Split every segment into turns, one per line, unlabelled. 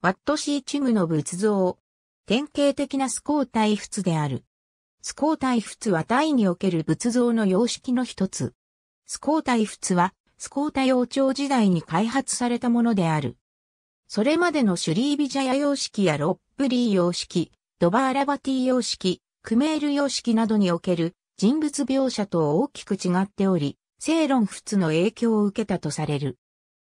ワットシーチムの仏像。典型的なスコー大仏である。スコー大仏はタイにおける仏像の様式の一つ。スコー大仏は、スコータ王朝時代に開発されたものである。それまでのシュリービジャヤ様式やロップリー様式、ドバーラバティ様式、クメール様式などにおける人物描写と大きく違っており、正論仏の影響を受けたとされる。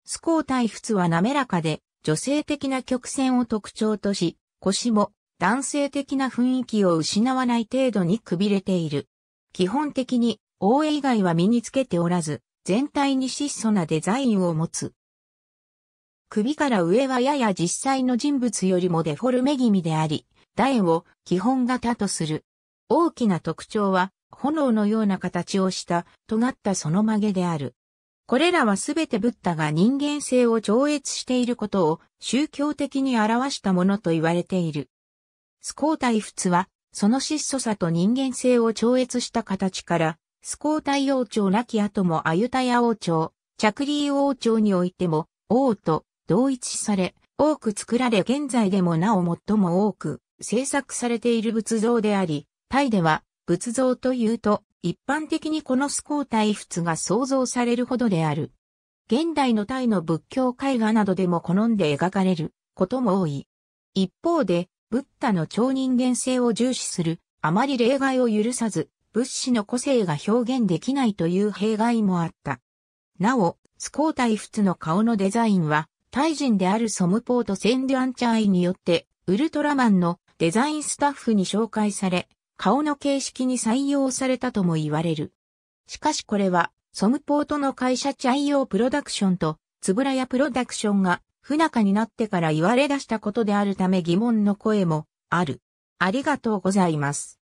スコー大仏は滑らかで、女性的な曲線を特徴とし、腰も男性的な雰囲気を失わない程度にくびれている。基本的に、大江以外は身につけておらず、全体に質素なデザインを持つ。首から上はやや実際の人物よりもデフォルメ気味であり、楕円を基本型とする。大きな特徴は、炎のような形をした尖ったその曲げである。これらはすべてブッダが人間性を超越していることを宗教的に表したものと言われている。スコータイ仏は、その質素さと人間性を超越した形から、スコータイ王朝なき後もアユタヤ王朝、チャクリー王朝においても、王と同一され、多く作られ現在でもなお最も多く制作されている仏像であり、タイでは仏像というと一般的にこのスコーフ仏が想像されるほどである。現代のタイの仏教絵画などでも好んで描かれることも多い。一方で、ブッダの超人間性を重視する、あまり例外を許さず、物資の個性が表現できないという弊害もあった。なお、スコーフ仏の顔のデザインは、タイ人であるソムポート・センデュアンチャーイによって、ウルトラマンのデザインスタッフに紹介され、顔の形式に採用されたとも言われる。しかしこれは、ソムポートの会社チャイオープロダクションと、つぶらやプロダクションが不仲になってから言われ出したことであるため疑問の声もある。ありがとうございます。